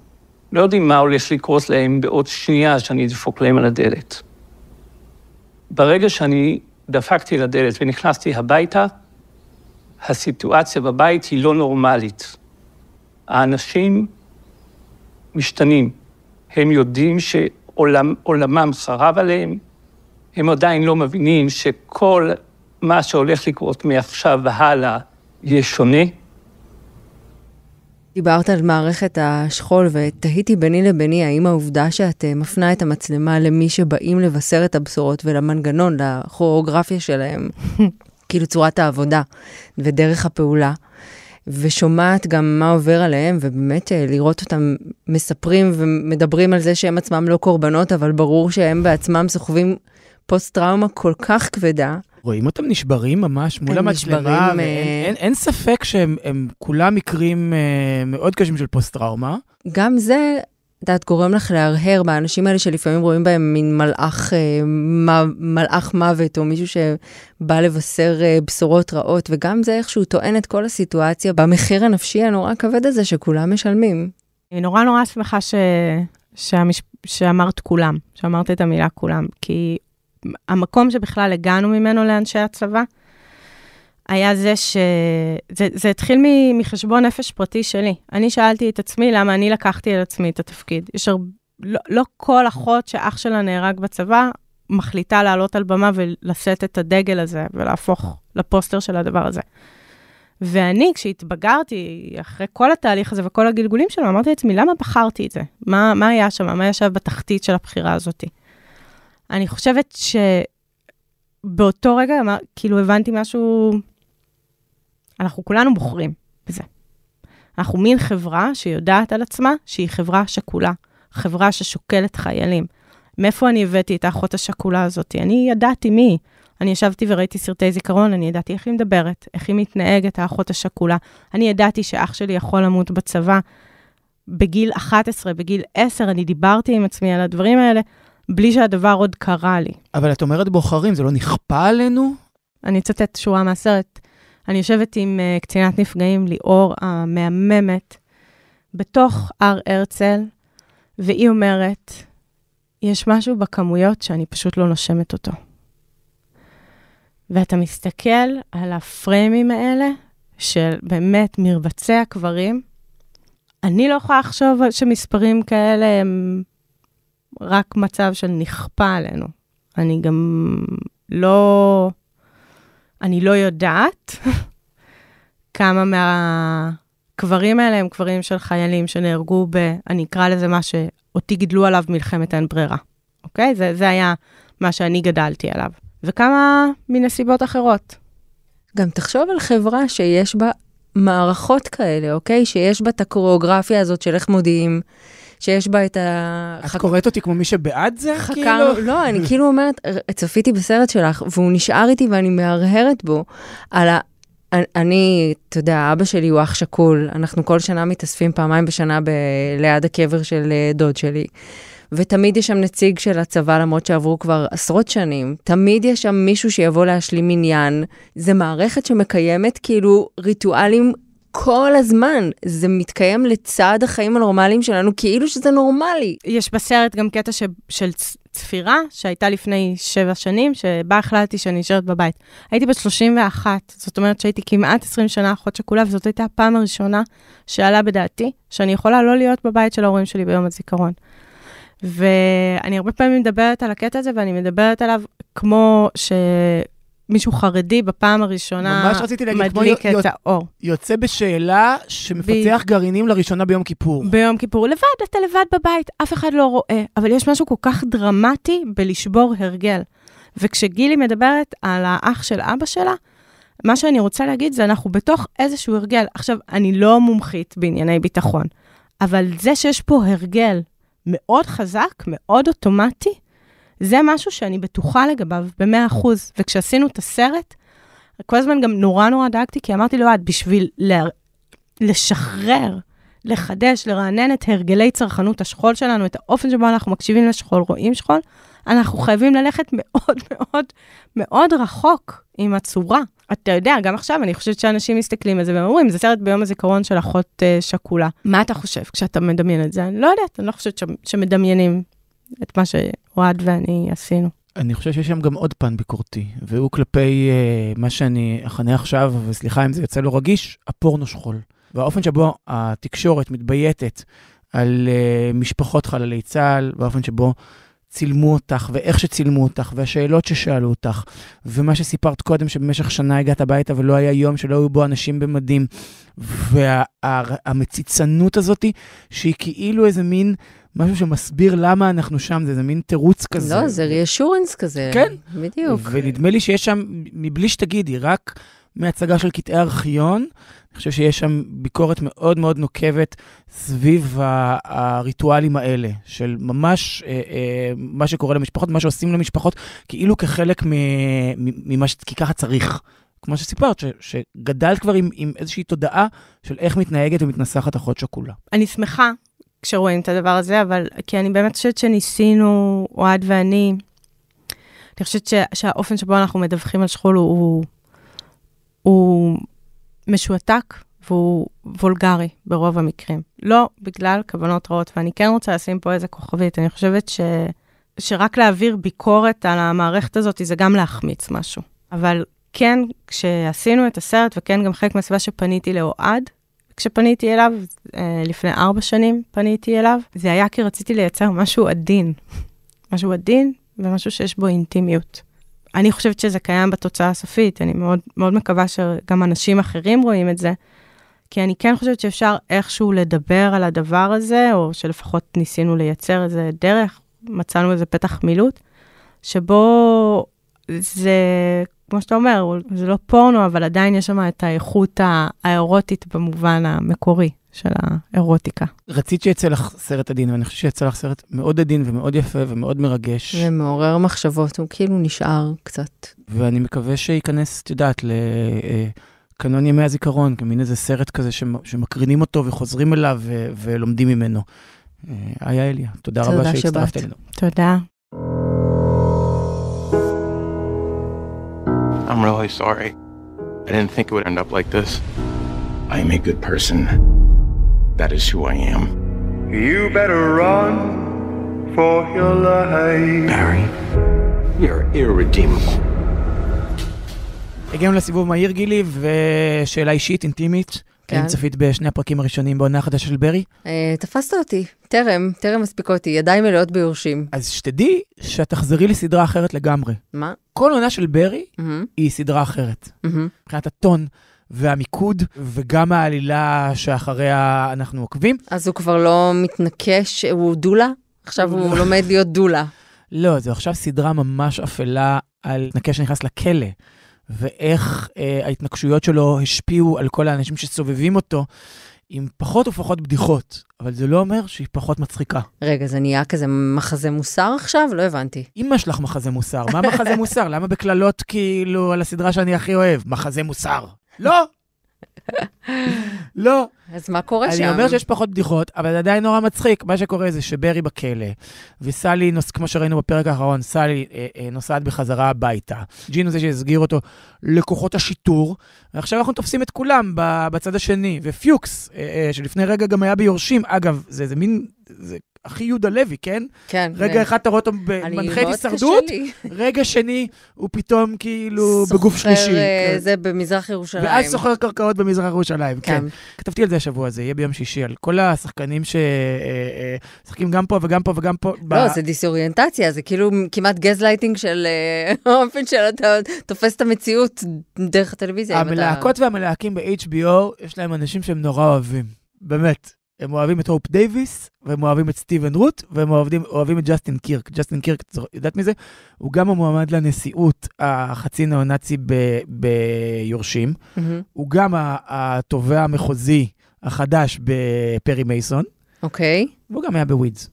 לא יודעים מה הולך לקרות להם בעוד שנייה שאני אדפוק להם על הדלת. ברגע שאני דפקתי לדלת ונכנסתי הביתה, הסיטואציה בבית היא לא נורמלית. האנשים משתנים. הם יודעים שעולמם שעולם, חרב עליהם, הם עדיין לא מבינים שכל מה שהולך לקרות מעכשיו והלאה יהיה שונה. דיברת על מערכת השכול, ותהיתי ביני לביני האם העובדה שאת אה, מפנה את המצלמה למי שבאים לבשר את הבשורות ולמנגנון, לכוריאוגרפיה שלהם, [LAUGHS] כאילו צורת העבודה ודרך הפעולה, ושומעת גם מה עובר עליהם, ובאמת אה, לראות אותם מספרים ומדברים על זה שהם עצמם לא קורבנות, אבל ברור שהם בעצמם סוחבים פוסט-טראומה כל כך כבדה. רואים אותם נשברים ממש מול המצלמה, אה, מ... אין, אין ספק שהם כולם מקרים אה, מאוד קשים של פוסט-טראומה. גם זה, את יודעת, גורם לך להרהר באנשים האלה שלפעמים רואים בהם מין מלאך, אה, מ, מלאך מוות, או מישהו שבא לבשר אה, בשורות רעות, וגם זה איכשהו טוען את כל הסיטואציה במחיר הנפשי הנורא כבד הזה שכולם משלמים. אני נורא נורא שמחה ש... שהמש... שאמרת כולם, שאמרת את המילה כולם, כי המקום שבכלל הגענו ממנו לאנשי הצבא, היה זה ש... זה, זה התחיל מ, מחשבון נפש פרטי שלי. אני שאלתי את עצמי למה אני לקחתי על עצמי את התפקיד. יש הרבה... לא, לא כל אחות שאח שלה נהרג בצבא מחליטה לעלות על במה ולשאת את הדגל הזה ולהפוך לפוסטר של הדבר הזה. ואני, כשהתבגרתי, אחרי כל התהליך הזה וכל הגלגולים שלו, אמרתי לעצמי, למה בחרתי את זה? מה, מה היה שם? מה ישב בתחתית של הבחירה הזאתי? אני חושבת שבאותו רגע, כאילו, הבנתי משהו... אנחנו כולנו בוחרים בזה. אנחנו מין חברה שיודעת על עצמה שהיא חברה שכולה, חברה ששוקלת חיילים. מאיפה אני הבאתי את האחות השכולה הזאת? אני ידעתי מי. אני ישבתי וראיתי סרטי זיכרון, אני ידעתי איך היא מדברת, איך היא מתנהגת, האחות השכולה. אני ידעתי שאח שלי יכול למות בצבא. בגיל 11, בגיל 10, אני דיברתי עם עצמי על הדברים האלה. בלי שהדבר עוד קרה לי. אבל את אומרת בוחרים, זה לא נכפה עלינו? אני אצטט שורה מהסרט. אני יושבת עם uh, קצינת נפגעים ליאור המהממת בתוך הר הרצל, והיא אומרת, יש משהו בכמויות שאני פשוט לא נושמת אותו. ואתה מסתכל על הפריימים האלה, של באמת מרבצי הקברים, אני לא יכולה לחשוב שמספרים כאלה הם רק מצב של נכפה עלינו. אני גם לא... אני לא יודעת [LAUGHS] כמה מהקברים האלה הם קברים של חיילים שנהרגו ב... אני אקרא לזה מה שאותי גידלו עליו מלחמת אין ברירה, אוקיי? זה, זה היה מה שאני גדלתי עליו. וכמה מנסיבות אחרות. גם תחשוב על חברה שיש בה מערכות כאלה, אוקיי? שיש בה את הקוריאוגרפיה הזאת של איך מודיעים, שיש בה את ה... את חק... קוראת אותי כמו מי שבעד זה? חקר... כאילו? [LAUGHS] לא, אני כאילו אומרת, צפיתי בסרט שלך, והוא נשאר איתי ואני מהרהרת בו על ה... אני, אתה יודע, אבא שלי הוא אח שכול, אנחנו כל שנה מתאספים פעמיים בשנה ב... ליד הקבר של אה, דוד שלי. ותמיד יש שם נציג של הצבא, למרות שעברו כבר עשרות שנים. תמיד יש שם מישהו שיבוא להשלים עניין. זה מערכת שמקיימת כאילו ריטואלים כל הזמן. זה מתקיים לצד החיים הנורמליים שלנו, כאילו שזה נורמלי. יש בסרט גם קטע ש... של צפירה, שהייתה לפני שבע שנים, שבה החלטתי שאני נשארת בבית. הייתי בת 31, זאת אומרת שהייתי כמעט 20 שנה אחות שכולה, וזאת הייתה הפעם הראשונה שעלה בדעתי שאני יכולה לא להיות בבית של ההורים שלי ביום הזיכרון. ואני הרבה פעמים מדברת על הקטע הזה, ואני מדברת עליו כמו ש... מישהו חרדי בפעם הראשונה ממש רציתי להגיד, מדליק כמו את האור. יוצא בשאלה שמפצח ב... גרעינים לראשונה ביום כיפור. ביום כיפור, לבד, אתה לבד בבית, אף אחד לא רואה, אבל יש משהו כל כך דרמטי בלשבור הרגל. וכשגילי מדברת על האח של אבא שלה, מה שאני רוצה להגיד זה אנחנו בתוך איזשהו הרגל. עכשיו, אני לא מומחית בענייני ביטחון, אבל זה שיש פה הרגל מאוד חזק, מאוד אוטומטי. זה משהו שאני בטוחה לגביו ב-100%. וכשעשינו את הסרט, כל הזמן גם נורא נורא דאגתי, כי אמרתי לו, את בשביל ל- לשחרר, לחדש, לרענן את הרגלי צרכנות השכול שלנו, את האופן שבו אנחנו מקשיבים לשכול, רואים שכול, אנחנו חייבים ללכת מאוד [LAUGHS] מאוד מאוד רחוק עם הצורה. אתה יודע, גם עכשיו אני חושבת שאנשים מסתכלים על זה ואומרים, זה סרט ביום הזיכרון של אחות uh, שכולה. מה אתה חושב כשאתה מדמיין את זה? אני לא יודעת, אני לא חושבת ש... שמדמיינים את מה שאוהד ואני עשינו. אני חושב שיש שם גם עוד פן ביקורתי, והוא כלפי uh, מה שאני אכנה עכשיו, וסליחה אם זה יוצא לא רגיש, הפורנו שכול. והאופן שבו התקשורת מתבייתת על uh, משפחות חללי צה"ל, והאופן שבו צילמו אותך, ואיך שצילמו אותך, והשאלות ששאלו אותך, ומה שסיפרת קודם, שבמשך שנה הגעת הביתה ולא היה יום שלא היו בו אנשים במדים, והמציצנות וה, הזאת, שהיא כאילו איזה מין... משהו שמסביר למה אנחנו שם, זה איזה מין תירוץ כזה. לא, זה reassurance כזה. כן. בדיוק. ונדמה לי שיש שם, מבלי שתגידי, רק מהצגה של קטעי ארכיון. אני חושב שיש שם ביקורת מאוד מאוד נוקבת סביב הריטואלים האלה, של ממש אה, אה, מה שקורה למשפחות, מה שעושים למשפחות, כאילו כחלק ממה ש... כי ככה צריך. כמו שסיפרת, ש, שגדלת כבר עם, עם איזושהי תודעה של איך מתנהגת ומתנסחת אחות שכולה. אני שמחה כשרואים את הדבר הזה, אבל כי אני באמת חושבת שניסינו, אוהד ואני, אני חושבת ש, שהאופן שבו אנחנו מדווחים על שכול הוא, הוא הוא משועתק והוא וולגרי ברוב המקרים. לא בגלל כוונות רעות, ואני כן רוצה לשים פה איזה כוכבית. אני חושבת ש... שרק להעביר ביקורת על המערכת הזאת זה גם להחמיץ משהו. אבל כן, כשעשינו את הסרט, וכן גם חלק מהסיבה שפניתי לאוהד, כשפניתי אליו, אה, לפני ארבע שנים פניתי אליו, זה היה כי רציתי לייצר משהו עדין. משהו עדין ומשהו שיש בו אינטימיות. אני חושבת שזה קיים בתוצאה הסופית, אני מאוד, מאוד מקווה שגם אנשים אחרים רואים את זה, כי אני כן חושבת שאפשר איכשהו לדבר על הדבר הזה, או שלפחות ניסינו לייצר איזה דרך, מצאנו איזה פתח מילוט, שבו זה, כמו שאתה אומר, זה לא פורנו, אבל עדיין יש שם את האיכות האירוטית במובן המקורי. של האירוטיקה. רצית שיצא לך סרט עדין, ואני חושבת שיצא לך סרט מאוד עדין ומאוד יפה ומאוד מרגש. ומעורר מחשבות, הוא כאילו נשאר קצת. ואני מקווה שייכנס, את יודעת, לקנון אה, ימי הזיכרון, כמין איזה סרט כזה שמקרינים אותו וחוזרים אליו ולומדים ממנו. איה אליה, תודה, תודה רבה שהצטרפת אלינו. תודה. I'm really sorry. I didn't think it would end up like this. I'm a good person. That is who I am. You better run for your life. Barry, you're irredeemable. הגענו לסיבוב מהיר, גילי, ושאלה אישית, אינטימית. כן. האם צפית בשני הפרקים הראשונים בעונה החדשה של ברי? אה, תפסת אותי, טרם, טרם מספיק אותי, ידיים מלאות ביורשים. אז שתדעי שאת תחזרי לסדרה אחרת לגמרי. מה? כל עונה של ברי mm-hmm. היא סדרה אחרת. Mm-hmm. מבחינת הטון, והמיקוד, וגם העלילה שאחריה אנחנו עוקבים. אז הוא כבר לא מתנקש, הוא דולה? עכשיו הוא לא. לומד להיות דולה. לא, זו עכשיו סדרה ממש אפלה על מתנקש שנכנס לכלא. ואיך אה, ההתנקשויות שלו השפיעו על כל האנשים שסובבים אותו, עם פחות ופחות בדיחות, אבל זה לא אומר שהיא פחות מצחיקה. רגע, זה נהיה כזה מחזה מוסר עכשיו? לא הבנתי. אמא שלך מחזה מוסר, מה מחזה מוסר? למה בקללות כאילו על הסדרה שאני הכי אוהב? מחזה מוסר. לא. [LAUGHS] לא. אז מה קורה אני שם? אני אומר שיש פחות בדיחות, אבל זה עדיין נורא מצחיק. מה שקורה זה שברי בכלא, וסלי, נוס, כמו שראינו בפרק האחרון, סלי אה, אה, נוסעת בחזרה הביתה. ג'ין הוא זה שהסגיר אותו לכוחות השיטור, ועכשיו אנחנו תופסים את כולם בצד השני. ופיוקס, אה, אה, שלפני רגע גם היה ביורשים, אגב, זה, זה מין... זה אחי יהודה לוי, כן? כן. רגע כן. אחד אתה רואה אותו במנחה הישרדות, רגע שני הוא פתאום כאילו בגוף שלישי. סוחר אה, זה במזרח ירושלים. ואז סוחר קרקעות במזרח ירושלים, כן. כן. כתבתי על זה השבוע, הזה, יהיה ביום שישי, על כל השחקנים שמשחקים אה, אה, גם פה וגם פה וגם פה. לא, ב... זה דיסאוריינטציה, זה כאילו כמעט גזלייטינג של אה, [LAUGHS] האופן של אתה תופס את המציאות דרך הטלוויזיה. המלהקות אתה... והמלהקים ב-HBO, יש להם אנשים שהם נורא אוהבים, באמת. הם אוהבים את הופ דייוויס, והם אוהבים את סטיבן רוט, והם אוהבים, אוהבים את ג'סטין קירק. ג'סטין קירק, את יודעת מזה? הוא גם המועמד לנשיאות החצי נאו נאצי ביורשים. Mm-hmm. הוא גם התובע המחוזי החדש בפרי מייסון. אוקיי. Okay. והוא גם היה בווידס.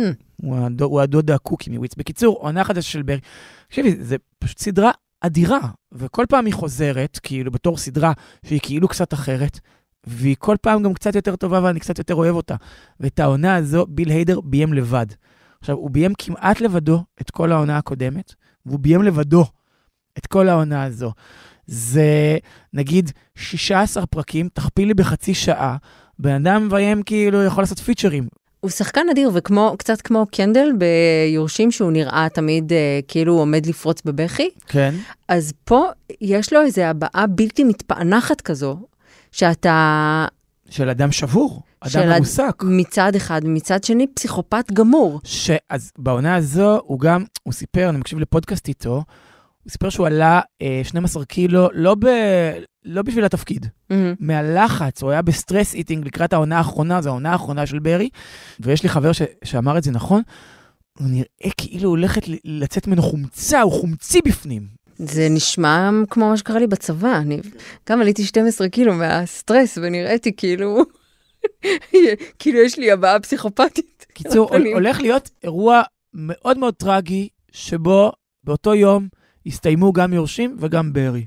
Hmm. הוא, הדוד, הוא הדוד הקוקי מווידס. בקיצור, עונה חדשה של ברי. תקשיבי, זה פשוט סדרה אדירה, וכל פעם היא חוזרת, כאילו, בתור סדרה שהיא כאילו קצת אחרת, והיא כל פעם גם קצת יותר טובה, ואני קצת יותר אוהב אותה. ואת העונה הזו, ביל היידר ביים לבד. עכשיו, הוא ביים כמעט לבדו את כל העונה הקודמת, והוא ביים לבדו את כל העונה הזו. זה נגיד 16 פרקים, תכפיל לי בחצי שעה, בן אדם מביים כאילו יכול לעשות פיצ'רים. הוא שחקן אדיר, וקצת כמו קנדל ביורשים, שהוא נראה תמיד אה, כאילו הוא עומד לפרוץ בבכי. כן. אז פה יש לו איזו הבעה בלתי מתפענחת כזו, שאתה... של אדם שבור, אדם מרוסק. מצד אחד, מצד שני, פסיכופת גמור. ש... אז בעונה הזו הוא גם, הוא סיפר, אני מקשיב לפודקאסט איתו, הוא סיפר שהוא עלה אה, 12 קילו, לא, ב, לא בשביל התפקיד, mm-hmm. מהלחץ, הוא היה בסטרס איטינג לקראת העונה האחרונה, זו העונה האחרונה של ברי, ויש לי חבר ש, שאמר את זה נכון, הוא נראה כאילו הולכת לצאת ממנו חומצה, הוא חומצי בפנים. זה נשמע כמו מה שקרה לי בצבא, אני גם עליתי 12 קילו מהסטרס ונראיתי כאילו, [LAUGHS] כאילו יש לי הבעה פסיכופתית. קיצור, הולך להיות אירוע מאוד מאוד טרגי, שבו באותו יום יסתיימו גם יורשים וגם בארי.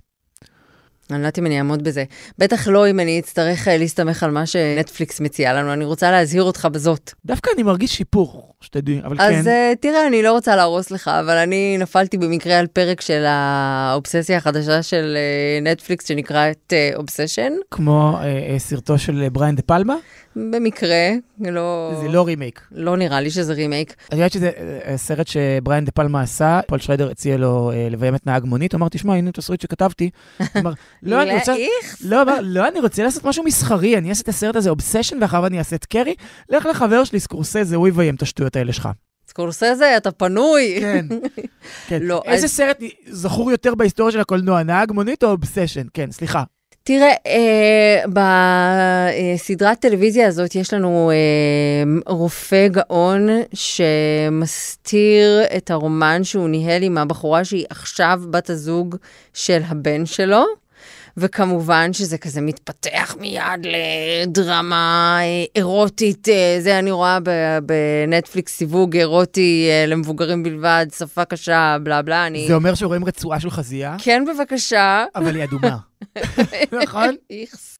אני לא יודעת אם אני אעמוד בזה. בטח לא אם אני אצטרך אה, להסתמך על מה שנטפליקס מציעה לנו, אני רוצה להזהיר אותך בזאת. דווקא אני מרגיש שיפור, שתדעי, אבל אז כן. אז אה, uh, תראה, אני לא רוצה להרוס לך, אבל אני נפלתי במקרה על פרק של האובססיה החדשה של uh, נטפליקס שנקראת אובסשן. Uh, כמו סרטו של בריין דה פלמה? במקרה, לא... זה לא רימייק. לא נראה לי שזה רימייק. אני יודעת שזה אה, סרט שבריאן דה פלמה עשה, פול שריידר הציע לו אה, לביים את נהג מונית, הוא אמר, תשמע, הנה את תסריט שכתבתי. אמר, לא, אני רוצה... לא, אמר, לא, אני רוצה לעשות משהו מסחרי, אני אעשה את הסרט הזה אובסשן, כך אני אעשה את קרי, לך לחבר שלי סקורסזה, הוא יביים את השטויות האלה שלך. סקורסזה, אתה פנוי. כן, [LAUGHS] כן. לא, איזה סרט זכור יותר בהיסטוריה של הקולנוע, נהג מונית או אובסשן? כן, סליחה, תראה, אה, בסדרת טלוויזיה הזאת יש לנו אה, רופא גאון שמסתיר את הרומן שהוא ניהל עם הבחורה שהיא עכשיו בת הזוג של הבן שלו. וכמובן שזה כזה מתפתח מיד לדרמה אה, אירוטית, אה, זה אני רואה בנטפליקס סיווג אירוטי אה, למבוגרים בלבד, שפה קשה, בלה בלה, אני... זה אומר שרואים רצועה של חזייה? כן, בבקשה. אבל היא אדומה. [LAUGHS] נכון? איכס.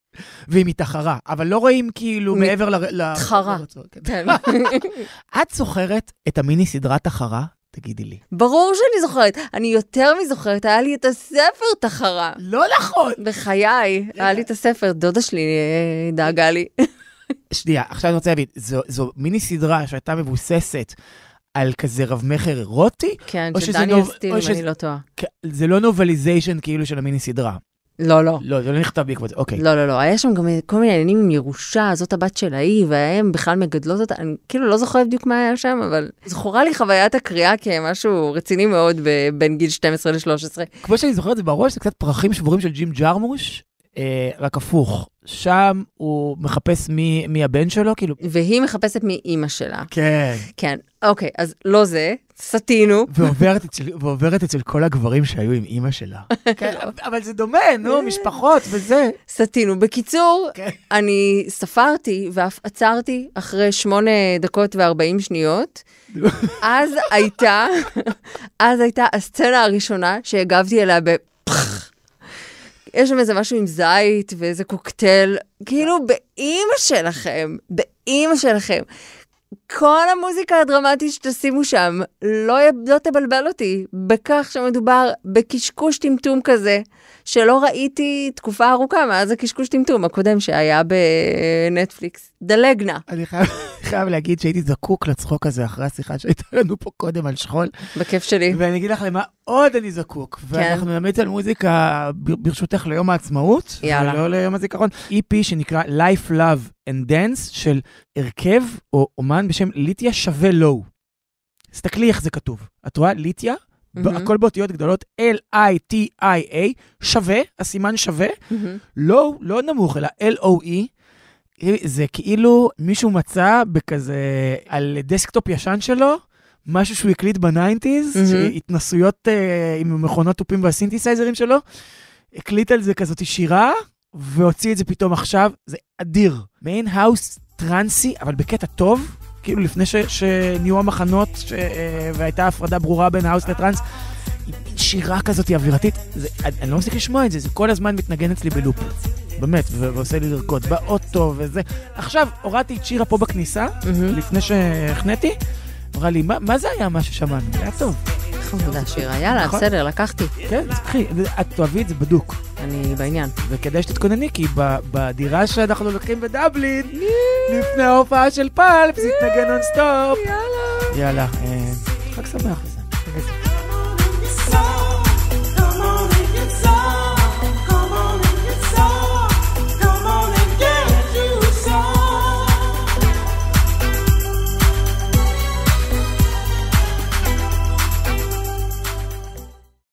והיא מתחרה, אבל לא רואים כאילו מעבר ל... מתחרה. כן. כן. [LAUGHS] את זוכרת את המיני סדרת תחרה תגידי לי. ברור שאני זוכרת. אני יותר מזוכרת, היה לי את הספר תחרה. לא נכון. בחיי, היה לי את הספר, דודה שלי אה, דאגה לי. שנייה, עכשיו אני רוצה להבין, זו, זו מיני סדרה שהייתה מבוססת על כזה רב-מכר אירוטי? כן, של דניאל נוב... סטיל, אם אני לא טועה. זה לא נובליזיישן כאילו של המיני סדרה. לא, לא. לא, זה לא נכתב בעקבות זה, אוקיי. לא, לא, לא, היה שם גם כל מיני עניינים עם ירושה, זאת הבת של ההיא, והן בכלל מגדלות אותה, אני כאילו לא זוכרת בדיוק מה היה שם, אבל זכורה לי חוויית הקריאה כמשהו רציני מאוד בין גיל 12 ל-13. כמו שאני זוכר את זה בראש, זה קצת פרחים שבורים של ג'ים ג'רמוש, אה, רק הפוך. שם הוא מחפש מי, מי הבן שלו, כאילו... והיא מחפשת מי אימא שלה. כן. כן, אוקיי, אז לא זה, סטינו. ועוברת אצל, ועוברת אצל כל הגברים שהיו עם אימא שלה. [LAUGHS] כן, אבל זה דומה, נו, כן. משפחות וזה. סטינו. בקיצור, כן. אני ספרתי ואף עצרתי אחרי שמונה דקות וארבעים שניות. אז הייתה, [LAUGHS] אז הייתה הסצנה הראשונה שהגבתי אליה בפח. יש שם איזה משהו עם זית ואיזה קוקטייל, כאילו, באימא שלכם, באימא שלכם. כל המוזיקה הדרמטית שתשימו שם לא, לא תבלבל אותי בכך שמדובר בקשקוש טמטום כזה, שלא ראיתי תקופה ארוכה מאז הקשקוש טמטום הקודם שהיה בנטפליקס. דלג נא. אני חייב, [LAUGHS] חייב להגיד שהייתי זקוק לצחוק הזה אחרי השיחה שהייתה לנו פה קודם על שכול. בכיף שלי. ואני אגיד לך למה עוד אני זקוק. כן. ואנחנו נאמץ על מוזיקה, ברשותך, ליום העצמאות. יאללה. ולא ליום הזיכרון. EP שנקרא Life, Love and Dance של הרכב או אומן. בשם ליטיה שווה לואו. תסתכלי איך זה כתוב. את רואה? ליטיה, mm-hmm. הכל באותיות גדולות, L-I-T-I-A, שווה, הסימן שווה, mm-hmm. לואו, לא נמוך, אלא L-O-E. זה כאילו מישהו מצא בכזה, על דסקטופ ישן שלו, משהו שהוא הקליט בניינטיז, mm-hmm. התנסויות uh, אה, עם מכונות תופים והסינתסייזרים שלו, הקליט על זה כזאת שירה, והוציא את זה פתאום עכשיו, זה אדיר. מעין האוס טרנסי, אבל בקטע טוב, כאילו לפני ש, שנהיו המחנות ש, אה, והייתה הפרדה ברורה בין האוס לטראנס, מין שירה כזאת אווירתית, זה, אני לא מצליח לשמוע את זה, זה כל הזמן מתנגן אצלי בלופ. באמת, ו- ועושה לי לרקוד באוטו וזה. עכשיו, הורדתי את שירה פה בכניסה, mm-hmm. לפני שהחניתי. אמרה לי, מה זה היה מה ששמענו? היה טוב. חמודה נכון, שירה, יאללה, נכון. בסדר, לקחתי. כן, תקחי, את תאהבי את זה בדוק. אני בעניין. וכדאי שתתכונני, כי בדירה שאנחנו לוקחים בדבלין, לפני ההופעה של פלפס, התנגן נונסטופ. יאללה. יאללה, חג שמח לזה.